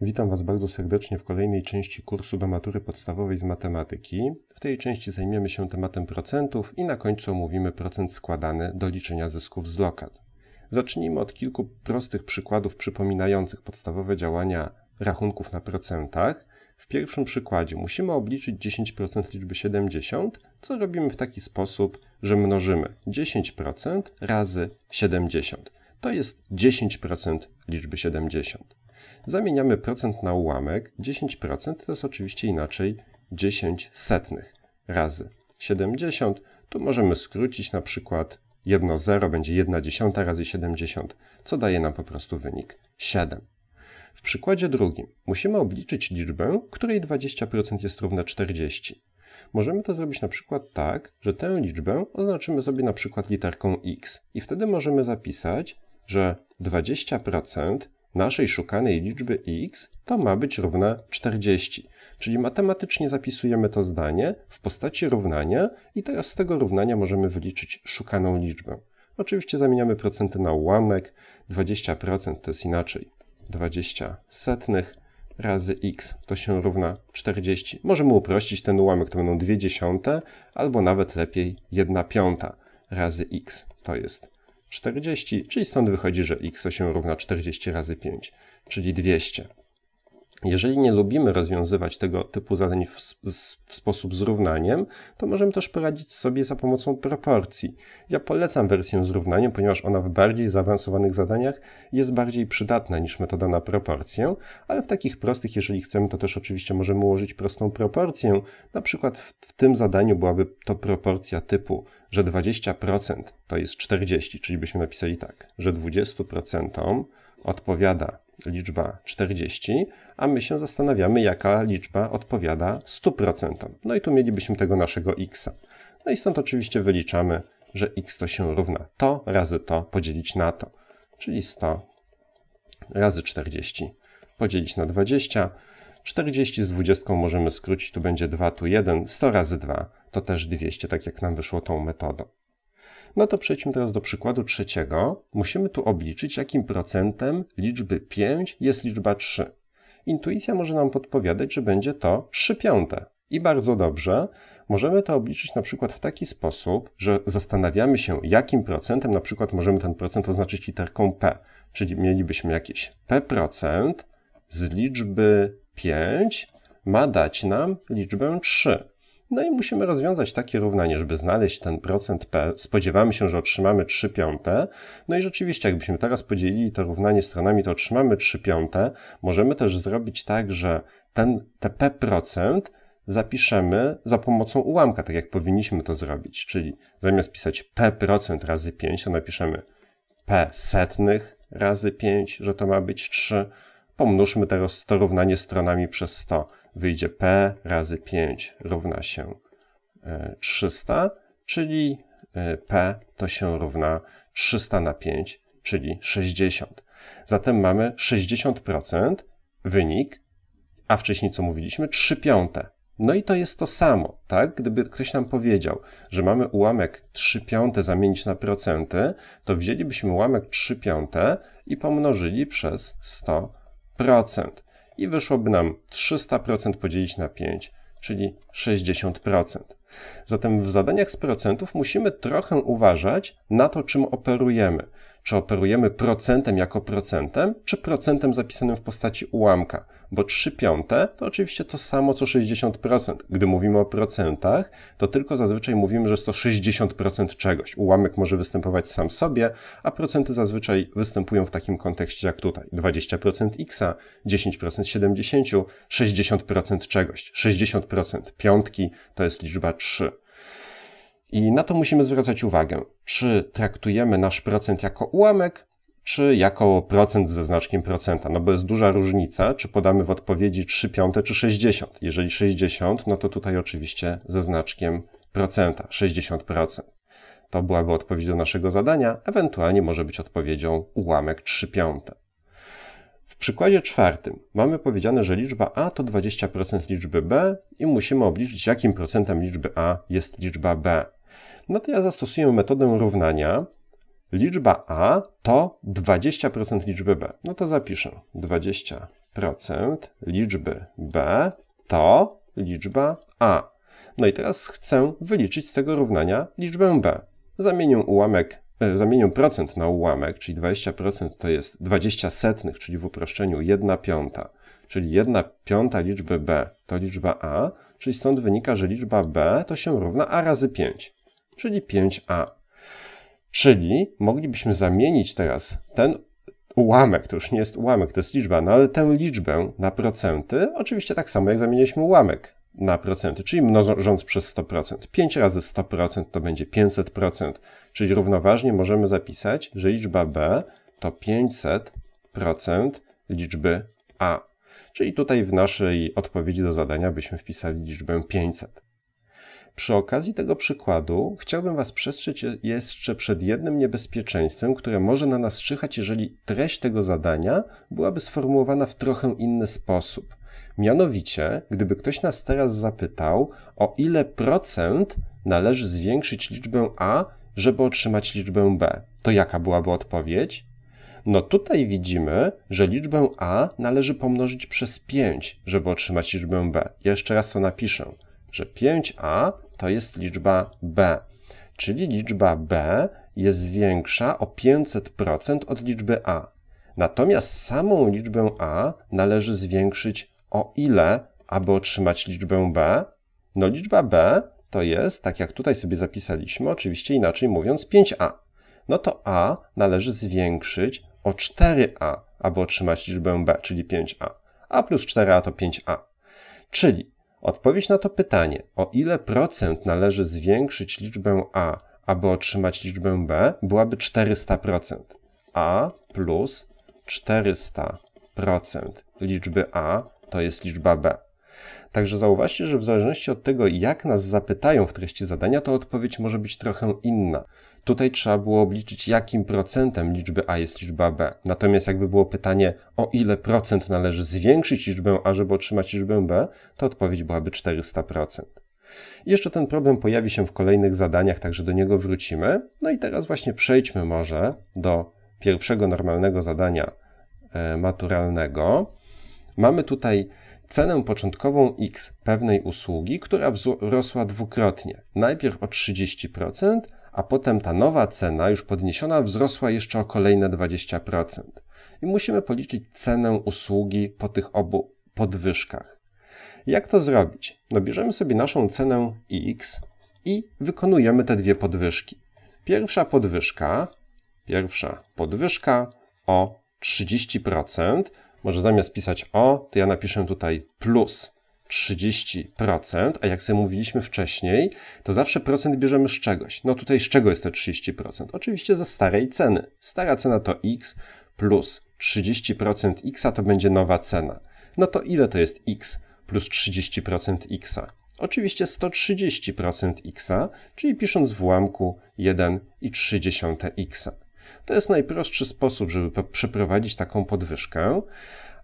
Witam Was bardzo serdecznie w kolejnej części kursu do matury podstawowej z matematyki. W tej części zajmiemy się tematem procentów i na końcu omówimy procent składany do liczenia zysków z lokat. Zacznijmy od kilku prostych przykładów przypominających podstawowe działania rachunków na procentach. W pierwszym przykładzie musimy obliczyć 10% liczby 70, co robimy w taki sposób, że mnożymy 10% razy 70. To jest 10% liczby 70. Zamieniamy procent na ułamek. 10% to jest oczywiście inaczej 10 setnych razy 70. Tu możemy skrócić na przykład 1 0 będzie 1 dziesiąta razy 70, co daje nam po prostu wynik 7. W przykładzie drugim musimy obliczyć liczbę, której 20% jest równe 40. Możemy to zrobić na przykład tak, że tę liczbę oznaczymy sobie na przykład literką x i wtedy możemy zapisać, że 20% naszej szukanej liczby x to ma być równa 40. Czyli matematycznie zapisujemy to zdanie w postaci równania i teraz z tego równania możemy wyliczyć szukaną liczbę. Oczywiście zamieniamy procenty na ułamek, 20% to jest inaczej 20 setnych razy x to się równa 40. Możemy uprościć ten ułamek, to będą 2 dziesiąte, albo nawet lepiej 1 piąta razy x to jest 40, czyli stąd wychodzi, że x8 równa 40 razy 5, czyli 200. Jeżeli nie lubimy rozwiązywać tego typu zadań w, w, sposób z równaniem, to możemy też poradzić sobie za pomocą proporcji. Ja polecam wersję z równaniem, ponieważ ona w bardziej zaawansowanych zadaniach jest bardziej przydatna niż metoda na proporcję, ale w takich prostych, jeżeli chcemy, to też oczywiście możemy ułożyć prostą proporcję. Na przykład w, w tym zadaniu byłaby to proporcja typu że 20% to jest 40, czyli byśmy napisali tak, że 20% odpowiada liczba 40, a my się zastanawiamy, jaka liczba odpowiada 100%. No i tu mielibyśmy tego naszego x. No i stąd oczywiście wyliczamy, że x to się równa to razy to podzielić na to, czyli 100 razy 40 podzielić na 20. 40 z 20 możemy skrócić, tu będzie 2, tu 1, 100 razy 2 to też 200, tak jak nam wyszło tą metodą. No to przejdźmy teraz do przykładu trzeciego. Musimy tu obliczyć, jakim procentem liczby 5 jest liczba 3. Intuicja może nam podpowiadać, że będzie to 3 piąte. I bardzo dobrze. Możemy to obliczyć na przykład w taki sposób, że zastanawiamy się, jakim procentem, na przykład możemy ten procent oznaczyć literką P. Czyli mielibyśmy jakieś P% z liczby 5 ma dać nam liczbę 3. No i musimy rozwiązać takie równanie, żeby znaleźć ten procent P. Spodziewamy się, że otrzymamy 3 piąte. No i rzeczywiście, jakbyśmy teraz podzielili to równanie stronami, to otrzymamy 3 piąte. Możemy też zrobić tak, że ten p procent zapiszemy za pomocą ułamka, tak jak powinniśmy to zrobić. Czyli zamiast pisać P procent razy 5, to napiszemy P setnych razy 5, że to ma być 3 Pomnóżmy teraz to równanie stronami przez 100. Wyjdzie P razy 5 równa się 300, e, czyli e, P to się równa 300 na 5, czyli 60. Zatem mamy 60% wynik, a wcześniej co mówiliśmy, 3 piąte. No i to jest to samo, tak? Gdyby ktoś nam powiedział, że mamy ułamek 3 piąte zamienić na procenty, to wzięlibyśmy ułamek 3 piąte i pomnożyli przez 100 i wyszłoby nam 300% podzielić na 5, czyli 60%. Zatem w zadaniach z procentów musimy trochę uważać na to, czym operujemy czy operujemy procentem jako procentem, czy procentem zapisanym w postaci ułamka, bo 3 piąte to oczywiście to samo co 60%. Gdy mówimy o procentach, to tylko zazwyczaj mówimy, że jest to 60% czegoś. Ułamek może występować sam sobie, a procenty zazwyczaj występują w takim kontekście jak tutaj. 20% x, 10% 70, 60% czegoś. 60% piątki to jest liczba 3. I na to musimy zwracać uwagę, czy traktujemy nasz procent jako ułamek, czy jako procent ze znaczkiem procenta, no bo jest duża różnica, czy podamy w odpowiedzi 3 piąte, czy 60. Jeżeli 60, no to tutaj oczywiście ze znaczkiem procenta, 60%. To byłaby odpowiedź do naszego zadania, ewentualnie może być odpowiedzią ułamek 3 piąte. W przykładzie czwartym mamy powiedziane, że liczba A to 20% liczby B i musimy obliczyć, jakim procentem liczby A jest liczba B no to ja zastosuję metodę równania. Liczba A to 20% liczby B. No to zapiszę. 20% liczby B to liczba A. No i teraz chcę wyliczyć z tego równania liczbę B. Zamienię ułamek, e, zamienię procent na ułamek, czyli 20% to jest 20 setnych, czyli w uproszczeniu 1 piąta. Czyli 1 piąta liczby B to liczba A, czyli stąd wynika, że liczba B to się równa A razy 5 czyli 5a. Czyli moglibyśmy zamienić teraz ten ułamek, to już nie jest ułamek, to jest liczba, no ale tę liczbę na procenty, oczywiście tak samo jak zamieniliśmy ułamek na procenty, czyli mnożąc przez 100%. 5 razy 100% to będzie 500%, czyli równoważnie możemy zapisać, że liczba b to 500% liczby a. Czyli tutaj w naszej odpowiedzi do zadania byśmy wpisali liczbę 500. Przy okazji tego przykładu chciałbym Was przestrzec jeszcze przed jednym niebezpieczeństwem, które może na nas czyhać, jeżeli treść tego zadania byłaby sformułowana w trochę inny sposób. Mianowicie, gdyby ktoś nas teraz zapytał, o ile procent należy zwiększyć liczbę A, żeby otrzymać liczbę B, to jaka byłaby odpowiedź? No tutaj widzimy, że liczbę A należy pomnożyć przez 5, żeby otrzymać liczbę B. Jeszcze raz to napiszę że 5a to jest liczba b, czyli liczba b jest większa o 500% od liczby a. Natomiast samą liczbę a należy zwiększyć o ile, aby otrzymać liczbę b? No liczba b to jest, tak jak tutaj sobie zapisaliśmy, oczywiście inaczej mówiąc 5a. No to a należy zwiększyć o 4a, aby otrzymać liczbę b, czyli 5a. a plus 4a to 5a. Czyli Odpowiedź na to pytanie, o ile procent należy zwiększyć liczbę A, aby otrzymać liczbę B, byłaby 400%. A plus 400% liczby A to jest liczba B. Także zauważcie, że w zależności od tego, jak nas zapytają w treści zadania, to odpowiedź może być trochę inna. Tutaj trzeba było obliczyć, jakim procentem liczby A jest liczba B. Natomiast jakby było pytanie, o ile procent należy zwiększyć liczbę A, żeby otrzymać liczbę B, to odpowiedź byłaby 400%. Jeszcze ten problem pojawi się w kolejnych zadaniach, także do niego wrócimy. No i teraz właśnie przejdźmy może do pierwszego normalnego zadania e, maturalnego. Mamy tutaj cenę początkową X pewnej usługi, która wzrosła dwukrotnie. Najpierw o 30%, a potem ta nowa cena, już podniesiona, wzrosła jeszcze o kolejne 20%. I musimy policzyć cenę usługi po tych obu podwyżkach. Jak to zrobić? No bierzemy sobie naszą cenę X i wykonujemy te dwie podwyżki. Pierwsza podwyżka, pierwsza podwyżka o 30%, może zamiast pisać o, to ja napiszę tutaj plus 30%, a jak sobie mówiliśmy wcześniej, to zawsze procent bierzemy z czegoś. No tutaj z czego jest te 30%? Oczywiście ze starej ceny. Stara cena to x plus 30% x to będzie nowa cena. No to ile to jest x plus 30% x? Oczywiście 130% x, czyli pisząc w ułamku 1,3 x. To jest najprostszy sposób, żeby przeprowadzić taką podwyżkę.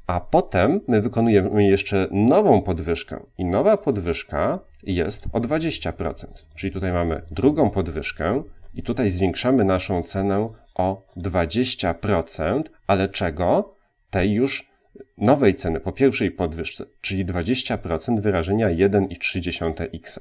A potem my wykonujemy jeszcze nową podwyżkę i nowa podwyżka jest o 20%. Czyli tutaj mamy drugą podwyżkę i tutaj zwiększamy naszą cenę o 20%, ale czego? Tej już nowej ceny po pierwszej podwyżce, czyli 20% wyrażenia 1,3x.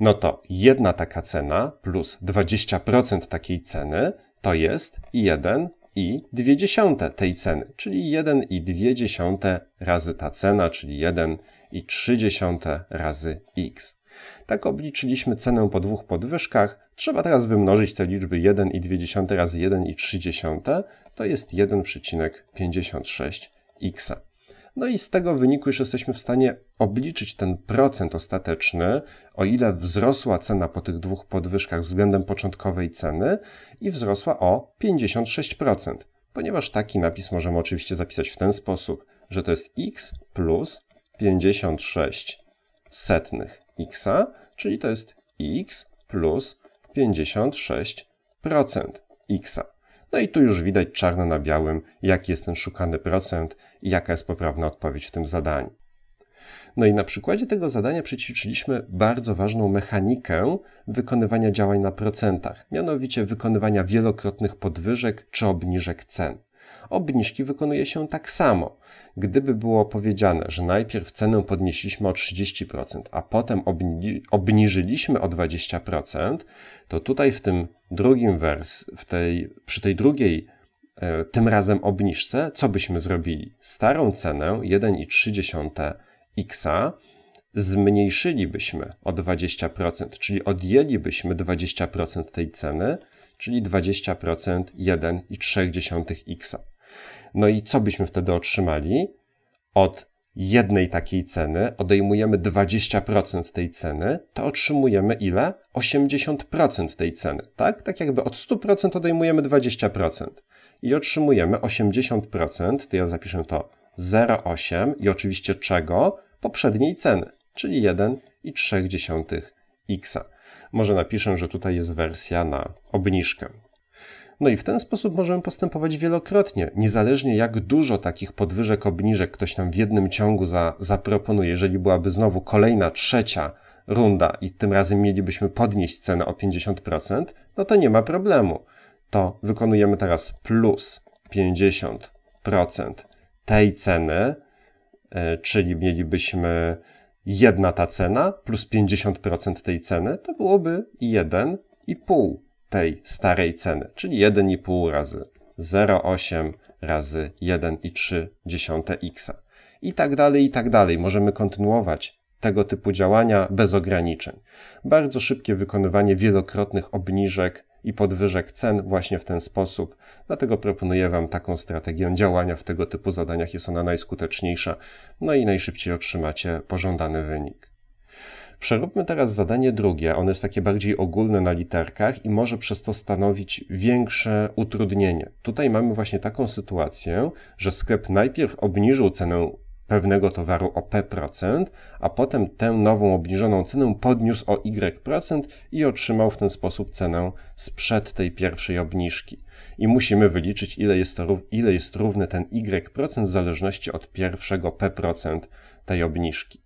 No to jedna taka cena plus 20% takiej ceny to jest 1 i 2 dziesiąte tej ceny, czyli 1 i 2 dziesiąte razy ta cena, czyli 1 i 3 dziesiąte razy x. Tak obliczyliśmy cenę po dwóch podwyżkach. Trzeba teraz wymnożyć te liczby 1 i 2 dziesiąte razy 1 i 3 dziesiąte, to jest 1,56 x. No i z tego wyniku już jesteśmy w stanie obliczyć ten procent ostateczny, o ile wzrosła cena po tych dwóch podwyżkach względem początkowej ceny i wzrosła o 56%, ponieważ taki napis możemy oczywiście zapisać w ten sposób, że to jest x plus 56 setnych x, czyli to jest x plus 56% x. No i tu już widać czarno na białym, jaki jest ten szukany procent i jaka jest poprawna odpowiedź w tym zadaniu. No i na przykładzie tego zadania przećwiczyliśmy bardzo ważną mechanikę wykonywania działań na procentach, mianowicie wykonywania wielokrotnych podwyżek czy obniżek cen. Obniżki wykonuje się tak samo. Gdyby było powiedziane, że najpierw cenę podnieśliśmy o 30%, a potem obniżyliśmy o 20%, to tutaj w tym drugim wers, w tej, przy tej drugiej e, tym razem obniżce, co byśmy zrobili? Starą cenę 1,3x zmniejszylibyśmy o 20%, czyli odjęlibyśmy 20% tej ceny, czyli 20% 1,3x. No i co byśmy wtedy otrzymali? Od jednej takiej ceny odejmujemy 20% tej ceny, to otrzymujemy ile? 80% tej ceny, tak? Tak jakby od 100% odejmujemy 20% i otrzymujemy 80%, to ja zapiszę to 0,8 i oczywiście czego? Poprzedniej ceny, czyli 1,3 X. Może napiszę, że tutaj jest wersja na obniżkę. No i w ten sposób możemy postępować wielokrotnie, niezależnie jak dużo takich podwyżek, obniżek ktoś nam w jednym ciągu za, zaproponuje. Jeżeli byłaby znowu kolejna, trzecia runda i tym razem mielibyśmy podnieść cenę o 50%, no to nie ma problemu. To wykonujemy teraz plus 50% tej ceny, e, czyli mielibyśmy jedna ta cena plus 50% tej ceny to byłoby 1,5 tej starej ceny, czyli 1,5 razy 0,8 razy 1,3x. I tak dalej, i tak dalej. Możemy kontynuować tego typu działania bez ograniczeń. Bardzo szybkie wykonywanie wielokrotnych obniżek i podwyżek cen właśnie w ten sposób. Dlatego proponuję Wam taką strategię działania w tego typu zadaniach. Jest ona najskuteczniejsza, no i najszybciej otrzymacie pożądany wynik. Przeróbmy teraz zadanie drugie. Ono jest takie bardziej ogólne na literkach i może przez to stanowić większe utrudnienie. Tutaj mamy właśnie taką sytuację, że sklep najpierw obniżył cenę pewnego towaru o P%, a potem tę nową obniżoną cenę podniósł o Y% i otrzymał w ten sposób cenę sprzed tej pierwszej obniżki. I musimy wyliczyć, ile jest, to, ile jest równy ten Y% w zależności od pierwszego P% tej obniżki.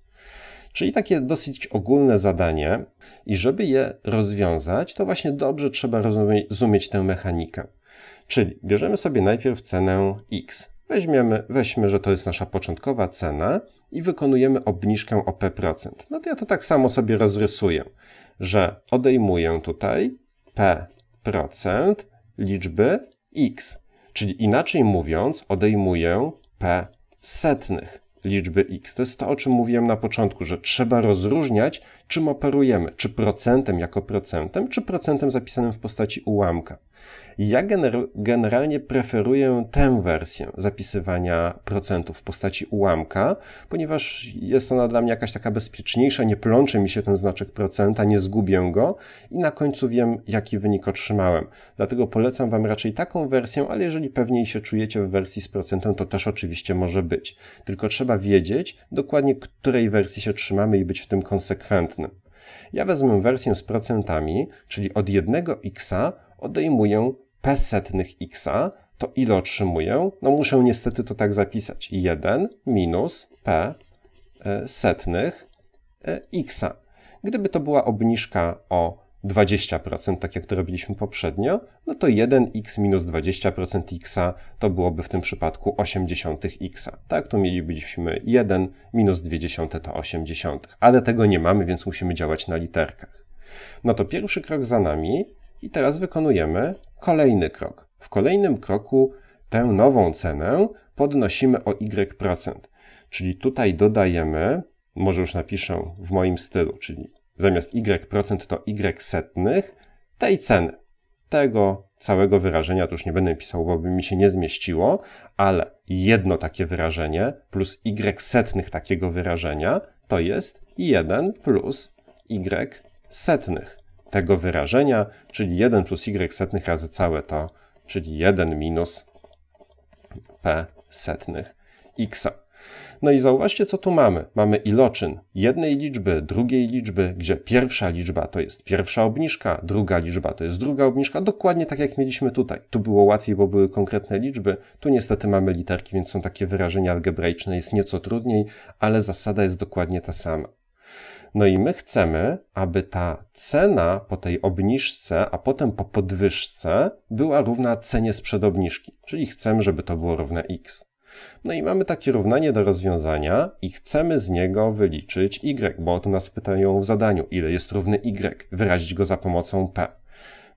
Czyli takie dosyć ogólne zadanie, i żeby je rozwiązać, to właśnie dobrze trzeba rozumieć tę mechanikę. Czyli bierzemy sobie najpierw cenę X, Weźmiemy, weźmy, że to jest nasza początkowa cena i wykonujemy obniżkę o P%. No to ja to tak samo sobie rozrysuję, że odejmuję tutaj P% liczby x, czyli inaczej mówiąc odejmuję P setnych liczby x. To jest to, o czym mówiłem na początku, że trzeba rozróżniać, czym operujemy, czy procentem jako procentem, czy procentem zapisanym w postaci ułamka. Ja gener generalnie preferuję tę wersję zapisywania procentów w postaci ułamka, ponieważ jest ona dla mnie jakaś taka bezpieczniejsza, nie plącze mi się ten znaczek procenta, nie zgubię go i na końcu wiem, jaki wynik otrzymałem. Dlatego polecam Wam raczej taką wersję, ale jeżeli pewniej się czujecie w wersji z procentem, to też oczywiście może być. Tylko trzeba wiedzieć dokładnie, której wersji się trzymamy i być w tym konsekwentnym. Ja wezmę wersję z procentami, czyli od jednego x odejmuję p setnych xa, to ile otrzymuję? No muszę niestety to tak zapisać. 1 minus p e, setnych e, x. Gdyby to była obniżka o 20%, tak jak to robiliśmy poprzednio, no to 1x minus 20% x to byłoby w tym przypadku 80x. Tak, tu mielibyśmy 1 minus 20 to 80, ale tego nie mamy, więc musimy działać na literkach. No to pierwszy krok za nami i teraz wykonujemy kolejny krok. W kolejnym kroku tę nową cenę podnosimy o y%. Czyli tutaj dodajemy, może już napiszę w moim stylu, czyli zamiast y% to y setnych tej ceny. Tego całego wyrażenia to już nie będę pisał, bo by mi się nie zmieściło, ale jedno takie wyrażenie plus y setnych takiego wyrażenia to jest 1 plus y setnych tego wyrażenia, czyli 1 plus y setnych razy całe to, czyli 1 minus p setnych x. No i zauważcie, co tu mamy. Mamy iloczyn jednej liczby, drugiej liczby, gdzie pierwsza liczba to jest pierwsza obniżka, druga liczba to jest druga obniżka, dokładnie tak jak mieliśmy tutaj. Tu było łatwiej, bo były konkretne liczby. Tu niestety mamy literki, więc są takie wyrażenia algebraiczne, jest nieco trudniej, ale zasada jest dokładnie ta sama. No i my chcemy, aby ta cena po tej obniżce, a potem po podwyżce była równa cenie sprzed obniżki, czyli chcemy, żeby to było równe x. No i mamy takie równanie do rozwiązania i chcemy z niego wyliczyć y, bo o to nas pytają w zadaniu, ile jest równy y, wyrazić go za pomocą p.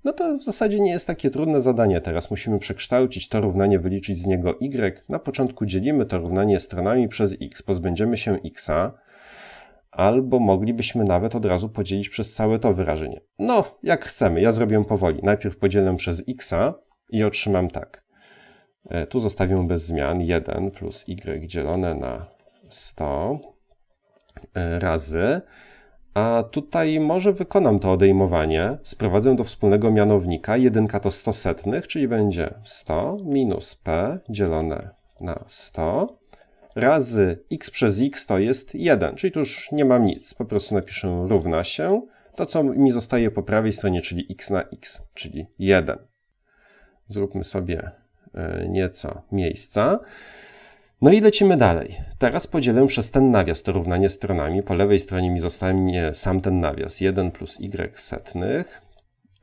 No to w zasadzie nie jest takie trudne zadanie. Teraz musimy przekształcić to równanie, wyliczyć z niego y. Na początku dzielimy to równanie stronami przez x, pozbędziemy się x'a albo moglibyśmy nawet od razu podzielić przez całe to wyrażenie. No, jak chcemy, ja zrobię powoli. Najpierw podzielę przez x i otrzymam tak. E, tu zostawię bez zmian 1 plus y dzielone na 100 e, razy. A tutaj może wykonam to odejmowanie, sprowadzę do wspólnego mianownika, jedynka to 100 setnych, czyli będzie 100 minus p dzielone na 100 razy x przez x to jest 1, czyli tu już nie mam nic, po prostu napiszę równa się, to co mi zostaje po prawej stronie, czyli x na x, czyli 1. Zróbmy sobie e, nieco miejsca. No i lecimy dalej. Teraz podzielę przez ten nawias to równanie stronami. Po lewej stronie mi zostanie sam ten nawias. 1 plus y setnych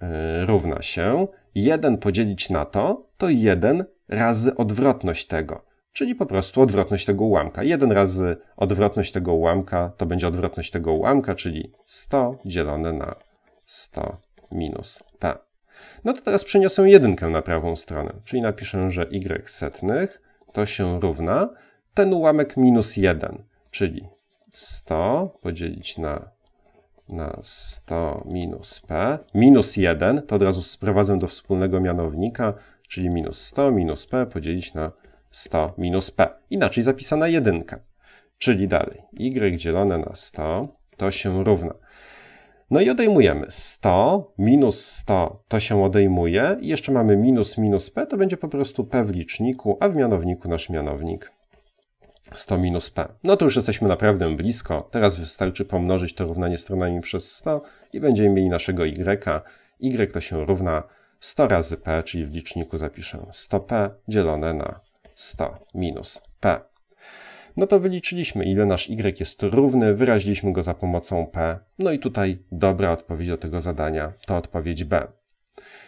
e, równa się 1 podzielić na to, to 1 razy odwrotność tego czyli po prostu odwrotność tego ułamka. 1 razy odwrotność tego ułamka to będzie odwrotność tego ułamka, czyli 100 dzielone na 100 minus p. No to teraz przeniosę jedynkę na prawą stronę, czyli napiszę, że y setnych to się równa ten ułamek minus 1, czyli 100 podzielić na, na 100 minus p, minus 1, to od razu sprowadzę do wspólnego mianownika, czyli minus 100 minus p podzielić na 100 minus p. Inaczej zapisana jedynka. Czyli dalej, y dzielone na 100 to się równa. No i odejmujemy 100, minus 100 to się odejmuje i jeszcze mamy minus minus p, to będzie po prostu p w liczniku, a w mianowniku nasz mianownik 100 minus p. No to już jesteśmy naprawdę blisko, teraz wystarczy pomnożyć to równanie stronami przez 100 i będziemy mieli naszego y. y to się równa 100 razy p, czyli w liczniku zapiszę 100p dzielone na 100 minus p. No to wyliczyliśmy, ile nasz y jest równy, wyraziliśmy go za pomocą p. No i tutaj dobra odpowiedź do tego zadania to odpowiedź b.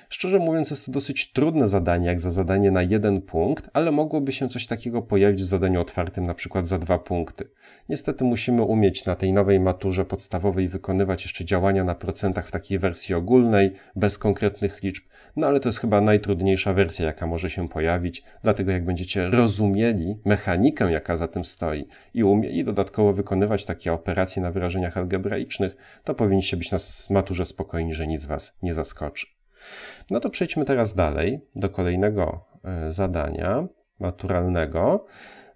Szczerze mówiąc, jest to dosyć trudne zadanie, jak za zadanie na jeden punkt, ale mogłoby się coś takiego pojawić w zadaniu otwartym, na przykład za dwa punkty. Niestety musimy umieć na tej nowej maturze podstawowej wykonywać jeszcze działania na procentach w takiej wersji ogólnej, bez konkretnych liczb, no ale to jest chyba najtrudniejsza wersja, jaka może się pojawić, dlatego jak będziecie rozumieli mechanikę, jaka za tym stoi i umieli dodatkowo wykonywać takie operacje na wyrażeniach algebraicznych, to powinniście być na maturze spokojni, że nic was nie zaskoczy. No to przejdźmy teraz dalej do kolejnego e, zadania maturalnego.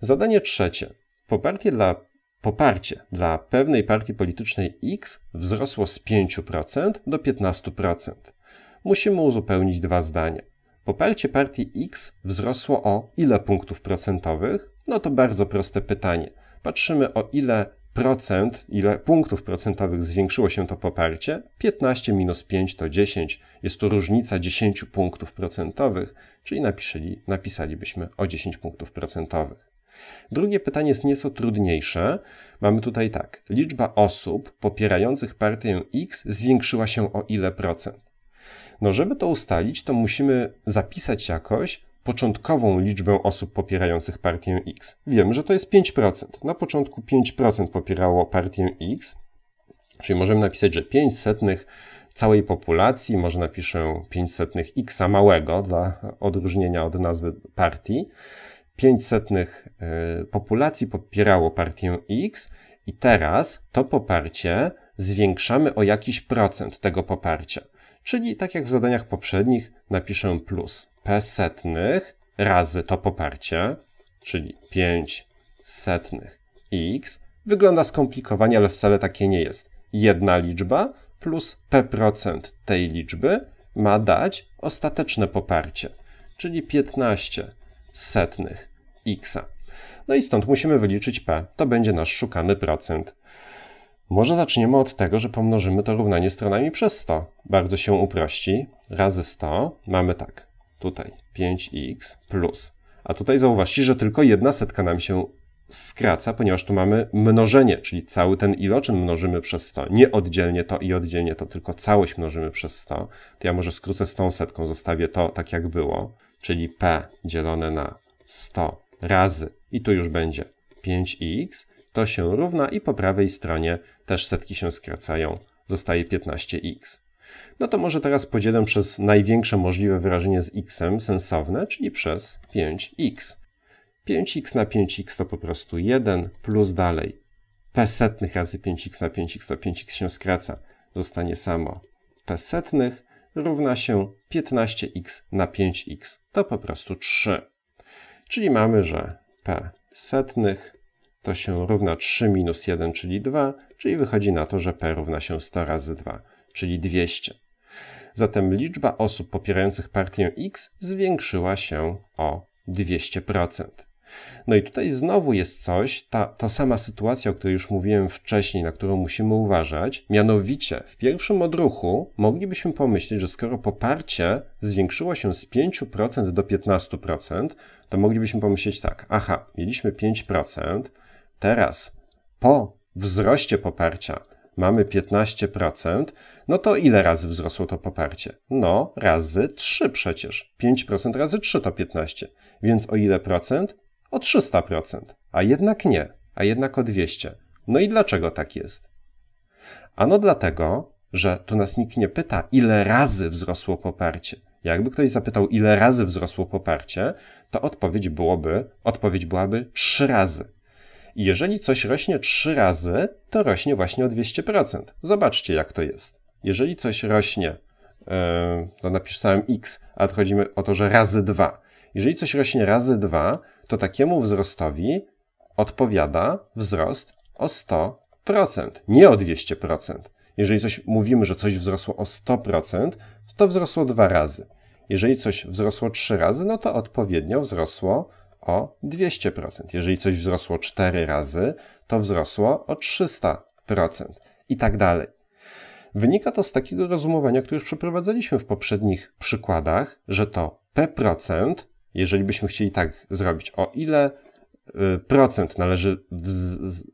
Zadanie trzecie. Poparcie dla, poparcie dla pewnej partii politycznej X wzrosło z 5% do 15% musimy uzupełnić dwa zdania. Poparcie partii X wzrosło o ile punktów procentowych? No to bardzo proste pytanie. Patrzymy o ile procent, ile punktów procentowych zwiększyło się to poparcie. 15 minus 5 to 10. Jest to różnica 10 punktów procentowych, czyli napisali, napisalibyśmy o 10 punktów procentowych. Drugie pytanie jest nieco trudniejsze. Mamy tutaj tak. Liczba osób popierających partię X zwiększyła się o ile procent? No, żeby to ustalić, to musimy zapisać jakoś początkową liczbę osób popierających partię X. Wiemy, że to jest 5%. Na początku 5% popierało partię X, czyli możemy napisać, że 5 setnych całej populacji, może napiszę 5 setnych x małego dla odróżnienia od nazwy partii, 5 setnych y, populacji popierało partię X i teraz to poparcie zwiększamy o jakiś procent tego poparcia. Czyli tak jak w zadaniach poprzednich napiszę plus p setnych razy to poparcie, czyli 5 setnych x. Wygląda skomplikowanie, ale wcale takie nie jest. Jedna liczba plus p% procent tej liczby ma dać ostateczne poparcie, czyli 15 setnych x. No i stąd musimy wyliczyć p. To będzie nasz szukany procent. Może zaczniemy od tego, że pomnożymy to równanie stronami przez 100. Bardzo się uprości. Razy 100 mamy tak. Tutaj 5x plus. A tutaj zauważcie, że tylko jedna setka nam się skraca, ponieważ tu mamy mnożenie, czyli cały ten iloczyn mnożymy przez 100. Nie oddzielnie to i oddzielnie to, tylko całość mnożymy przez 100. To ja może skrócę z tą setką, zostawię to tak jak było, czyli p dzielone na 100 razy i tu już będzie 5x to się równa i po prawej stronie też setki się skracają, zostaje 15x. No to może teraz podzielę przez największe możliwe wyrażenie z xem sensowne, czyli przez 5x. 5x na 5x to po prostu 1 plus dalej p setnych razy 5x na 5x to 5x się skraca. Zostanie samo p setnych równa się 15x na 5x. To po prostu 3. Czyli mamy, że p setnych to się równa 3 minus 1, czyli 2, czyli wychodzi na to, że P równa się 100 razy 2, czyli 200. Zatem liczba osób popierających partię X zwiększyła się o 200%. No i tutaj znowu jest coś, ta, ta sama sytuacja, o której już mówiłem wcześniej, na którą musimy uważać. Mianowicie, w pierwszym odruchu moglibyśmy pomyśleć, że skoro poparcie zwiększyło się z 5% do 15%, to moglibyśmy pomyśleć tak, aha, mieliśmy 5%, Teraz po wzroście poparcia mamy 15%, no to ile razy wzrosło to poparcie? No, razy 3 przecież. 5% razy 3 to 15. Więc o ile procent? O 300%. A jednak nie, a jednak o 200. No i dlaczego tak jest? Ano dlatego, że tu nas nikt nie pyta, ile razy wzrosło poparcie. Jakby ktoś zapytał, ile razy wzrosło poparcie, to odpowiedź byłoby, odpowiedź byłaby 3 razy. Jeżeli coś rośnie 3 razy, to rośnie właśnie o 200%. Zobaczcie, jak to jest. Jeżeli coś rośnie, e, to napisałem x, a chodzi o to, że razy 2. Jeżeli coś rośnie razy 2, to takiemu wzrostowi odpowiada wzrost o 100%, nie o 200%. Jeżeli coś mówimy, że coś wzrosło o 100%, to wzrosło dwa razy. Jeżeli coś wzrosło trzy razy, no to odpowiednio wzrosło o 200%. Jeżeli coś wzrosło 4 razy, to wzrosło o 300% i tak dalej. Wynika to z takiego rozumowania, które już przeprowadzaliśmy w poprzednich przykładach, że to p procent, jeżeli byśmy chcieli tak zrobić, o ile y, procent należy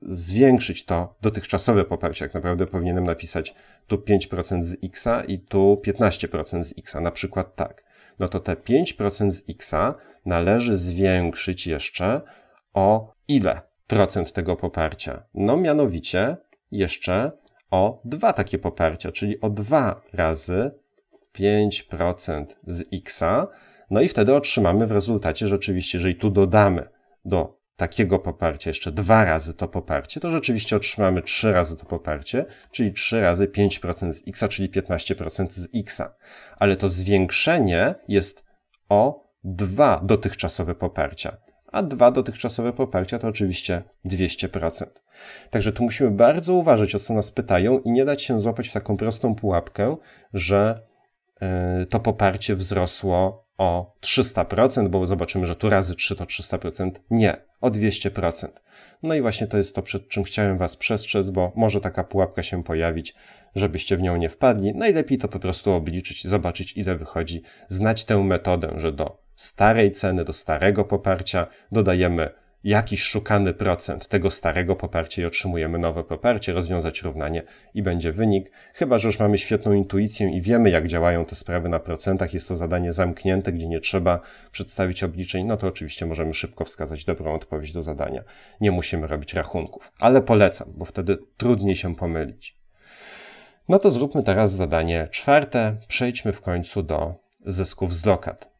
zwiększyć to dotychczasowe poparcie. Tak naprawdę powinienem napisać tu 5% z x i tu 15% z x, na przykład tak no to te 5% z x należy zwiększyć jeszcze o ile procent tego poparcia? No mianowicie jeszcze o dwa takie poparcia, czyli o dwa razy 5% z x. No i wtedy otrzymamy w rezultacie rzeczywiście, jeżeli tu dodamy do takiego poparcia, jeszcze dwa razy to poparcie, to rzeczywiście otrzymamy trzy razy to poparcie, czyli trzy razy 5% z x, czyli 15% z x. Ale to zwiększenie jest o dwa dotychczasowe poparcia a dwa dotychczasowe poparcia to oczywiście 200%. Także tu musimy bardzo uważać, o co nas pytają i nie dać się złapać w taką prostą pułapkę, że e, to poparcie wzrosło o 300%, bo zobaczymy, że tu razy 3 to 300%. Nie, o 200%. No i właśnie to jest to, przed czym chciałem Was przestrzec, bo może taka pułapka się pojawić, żebyście w nią nie wpadli. Najlepiej to po prostu obliczyć, zobaczyć ile wychodzi, znać tę metodę, że do starej ceny, do starego poparcia dodajemy jakiś szukany procent tego starego poparcia i otrzymujemy nowe poparcie, rozwiązać równanie i będzie wynik. Chyba, że już mamy świetną intuicję i wiemy, jak działają te sprawy na procentach, jest to zadanie zamknięte, gdzie nie trzeba przedstawić obliczeń, no to oczywiście możemy szybko wskazać dobrą odpowiedź do zadania. Nie musimy robić rachunków, ale polecam, bo wtedy trudniej się pomylić. No to zróbmy teraz zadanie czwarte. Przejdźmy w końcu do zysków z lokat.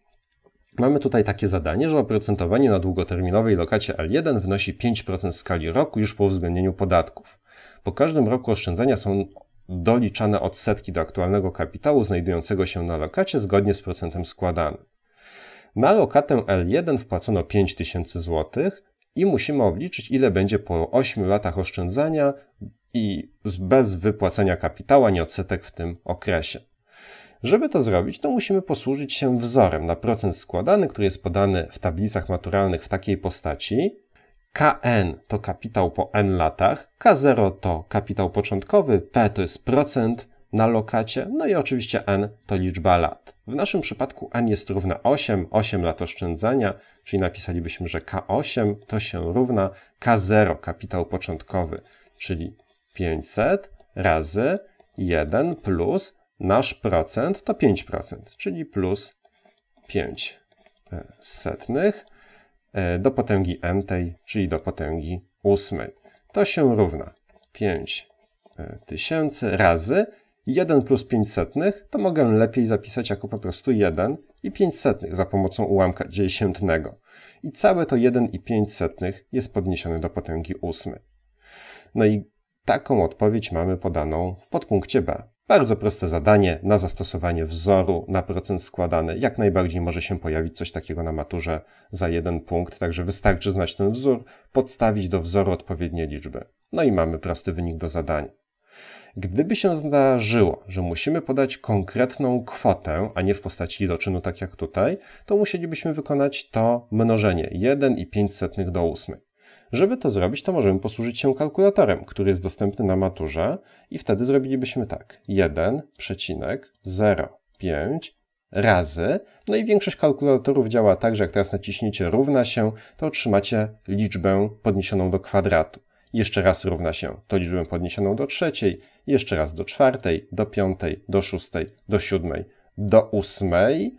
Mamy tutaj takie zadanie, że oprocentowanie na długoterminowej lokacie L1 wynosi 5% w skali roku już po uwzględnieniu podatków. Po każdym roku oszczędzania są doliczane odsetki do aktualnego kapitału znajdującego się na lokacie zgodnie z procentem składanym. Na lokatę L1 wpłacono 5000 zł i musimy obliczyć, ile będzie po 8 latach oszczędzania i bez wypłacenia kapitału nie odsetek w tym okresie. Żeby to zrobić, to musimy posłużyć się wzorem na procent składany, który jest podany w tablicach maturalnych w takiej postaci. KN to kapitał po N latach, K0 to kapitał początkowy, P to jest procent na lokacie, no i oczywiście N to liczba lat. W naszym przypadku N jest równa 8, 8 lat oszczędzania, czyli napisalibyśmy, że K8 to się równa K0 kapitał początkowy, czyli 500 razy 1 plus nasz procent to 5%, czyli plus 5 e, setnych e, do potęgi n tej, czyli do potęgi 8. To się równa 5 e, tysięcy razy 1 plus 500 to mogę lepiej zapisać jako po prostu 1 i 500 za pomocą ułamka dziesiętnego. I całe to 1 i 500 jest podniesione do potęgi 8. No i taką odpowiedź mamy podaną w podpunkcie B. Bardzo proste zadanie na zastosowanie wzoru na procent składany. Jak najbardziej może się pojawić coś takiego na maturze za jeden punkt, także wystarczy znać ten wzór, podstawić do wzoru odpowiednie liczby. No i mamy prosty wynik do zadań. Gdyby się zdarzyło, że musimy podać konkretną kwotę, a nie w postaci iloczynu, tak jak tutaj, to musielibyśmy wykonać to mnożenie 1,5 do 8. Żeby to zrobić, to możemy posłużyć się kalkulatorem, który jest dostępny na maturze i wtedy zrobilibyśmy tak 1,05 razy, no i większość kalkulatorów działa tak, że jak teraz naciśniecie równa się, to otrzymacie liczbę podniesioną do kwadratu. Jeszcze raz równa się to liczbę podniesioną do trzeciej, jeszcze raz do czwartej, do piątej, do szóstej, do siódmej, do ósmej.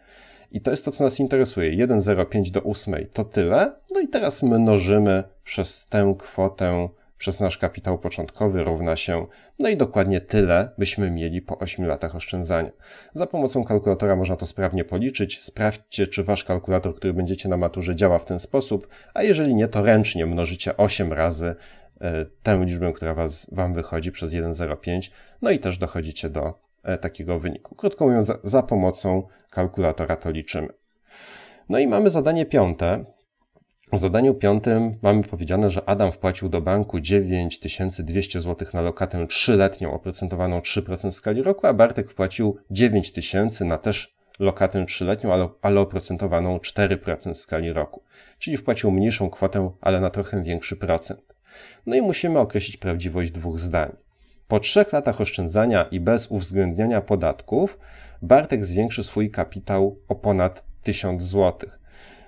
I to jest to, co nas interesuje. 1,05 do 8 to tyle. No i teraz mnożymy przez tę kwotę, przez nasz kapitał początkowy równa się, no i dokładnie tyle byśmy mieli po 8 latach oszczędzania. Za pomocą kalkulatora można to sprawnie policzyć. Sprawdźcie, czy wasz kalkulator, który będziecie na maturze działa w ten sposób, a jeżeli nie, to ręcznie mnożycie 8 razy e, tę liczbę, która was, wam wychodzi przez 1,05, no i też dochodzicie do E, takiego wyniku. Krótko mówiąc, za, za pomocą kalkulatora to liczymy. No i mamy zadanie piąte. W zadaniu piątym mamy powiedziane, że Adam wpłacił do banku 9200 zł na lokatę 3-letnią oprocentowaną 3% w skali roku, a Bartek wpłacił 9000 na też lokatę 3-letnią, ale, ale oprocentowaną 4% w skali roku. Czyli wpłacił mniejszą kwotę, ale na trochę większy procent. No i musimy określić prawdziwość dwóch zdań. Po trzech latach oszczędzania i bez uwzględniania podatków, Bartek zwiększy swój kapitał o ponad 1000 zł.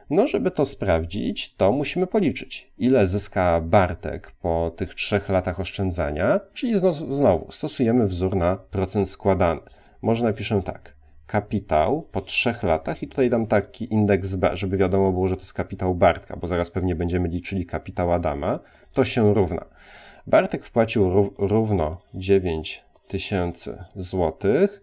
No, żeby to sprawdzić, to musimy policzyć, ile zyska Bartek po tych trzech latach oszczędzania, czyli znowu stosujemy wzór na procent składany. Może napiszę tak, kapitał po trzech latach i tutaj dam taki indeks B, żeby wiadomo było, że to jest kapitał Bartka, bo zaraz pewnie będziemy liczyli kapitał Adama, to się równa Bartek wpłacił równo 9 tysięcy złotych.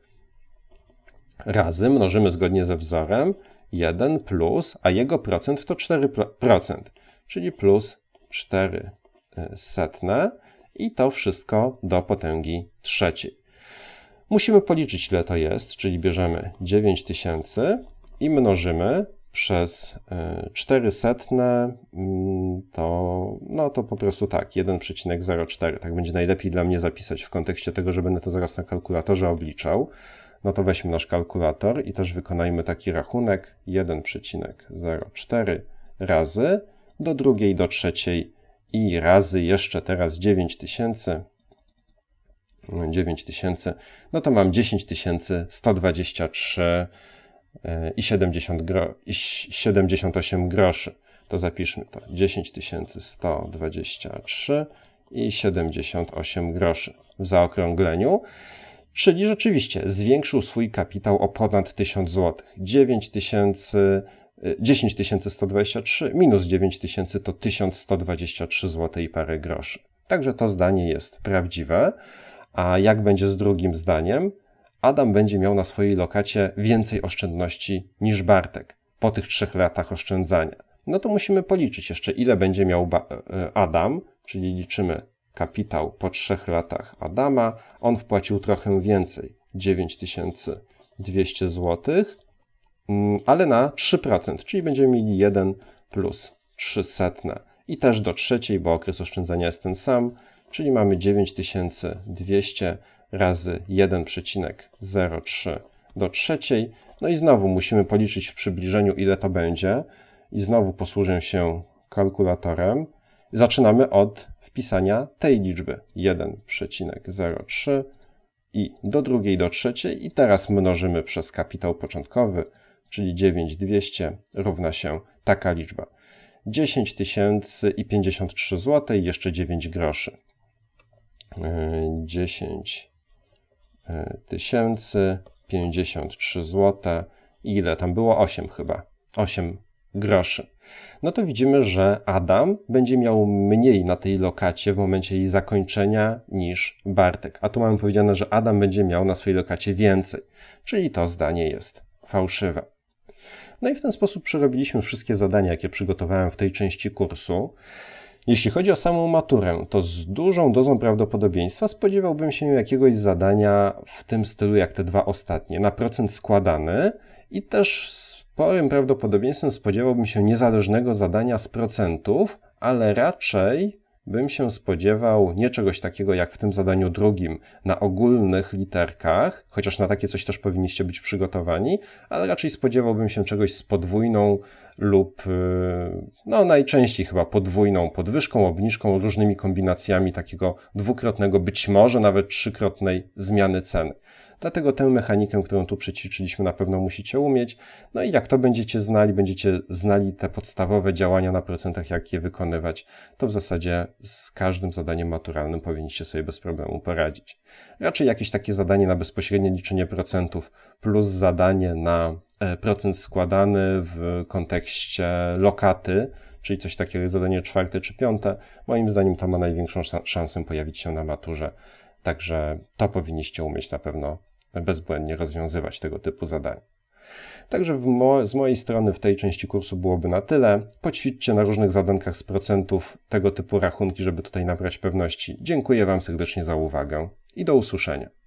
Razy mnożymy zgodnie ze wzorem 1 plus, a jego procent to 4%, czyli plus 4 y, setne i to wszystko do potęgi trzeciej. Musimy policzyć ile to jest, czyli bierzemy 9000 i mnożymy przez 400 e, mm, to, no to po prostu tak, 1,04. Tak będzie najlepiej dla mnie zapisać w kontekście tego, że będę to zaraz na kalkulatorze obliczał. No to weźmy nasz kalkulator i też wykonajmy taki rachunek 1,04 razy do drugiej, do trzeciej i razy jeszcze teraz 9000. 9000, no to mam 10123 E, i, 70 gro, i 78 groszy. To zapiszmy to 10 123 i 78 groszy w zaokrągleniu. Czyli rzeczywiście zwiększył swój kapitał o ponad 1000 zł. 9000 10 123 minus 9 000 to 1123 zł i parę groszy. Także to zdanie jest prawdziwe. A jak będzie z drugim zdaniem? Adam będzie miał na swojej lokacie więcej oszczędności niż Bartek po tych trzech latach oszczędzania. No to musimy policzyć jeszcze, ile będzie miał e, e, Adam, czyli liczymy kapitał po trzech latach Adama. On wpłacił trochę więcej, 9200 zł, mm, ale na 3%, czyli będziemy mieli 1 plus 300. I też do trzeciej, bo okres oszczędzania jest ten sam, czyli mamy 9200 razy 1,03 do trzeciej. No i znowu musimy policzyć w przybliżeniu, ile to będzie. I znowu posłużę się kalkulatorem. Zaczynamy od wpisania tej liczby 1,03 i do drugiej do trzeciej i teraz mnożymy przez kapitał początkowy, czyli 9200 równa się taka liczba. 10 tysięcy i zł, jeszcze 9 groszy. 10 yy, tysięcy, 53 zł. Ile tam było? 8 chyba. 8 groszy. No to widzimy, że Adam będzie miał mniej na tej lokacie w momencie jej zakończenia niż Bartek. A tu mamy powiedziane, że Adam będzie miał na swojej lokacie więcej. Czyli to zdanie jest fałszywe. No i w ten sposób przerobiliśmy wszystkie zadania, jakie przygotowałem w tej części kursu. Jeśli chodzi o samą maturę, to z dużą dozą prawdopodobieństwa spodziewałbym się jakiegoś zadania w tym stylu jak te dwa ostatnie, na procent składany i też sporym prawdopodobieństwem spodziewałbym się niezależnego zadania z procentów, ale raczej bym się spodziewał nie czegoś takiego jak w tym zadaniu drugim na ogólnych literkach, chociaż na takie coś też powinniście być przygotowani, ale raczej spodziewałbym się czegoś z podwójną lub y, no najczęściej chyba podwójną podwyżką, obniżką, różnymi kombinacjami takiego dwukrotnego, być może nawet trzykrotnej zmiany ceny. Dlatego tę mechanikę, którą tu przećwiczyliśmy, na pewno musicie umieć. No i jak to będziecie znali, będziecie znali te podstawowe działania na procentach, jak je wykonywać, to w zasadzie z każdym zadaniem maturalnym powinniście sobie bez problemu poradzić. Raczej jakieś takie zadanie na bezpośrednie liczenie procentów plus zadanie na e, procent składany w kontekście lokaty, czyli coś takiego jak zadanie czwarte czy piąte, moim zdaniem to ma największą szansę pojawić się na maturze. Także to powinniście umieć na pewno bezbłędnie rozwiązywać tego typu zadania. Także mo z mojej strony w tej części kursu byłoby na tyle. Poćwiczcie na różnych zadankach z procentów tego typu rachunki, żeby tutaj nabrać pewności. Dziękuję Wam serdecznie za uwagę i do usłyszenia.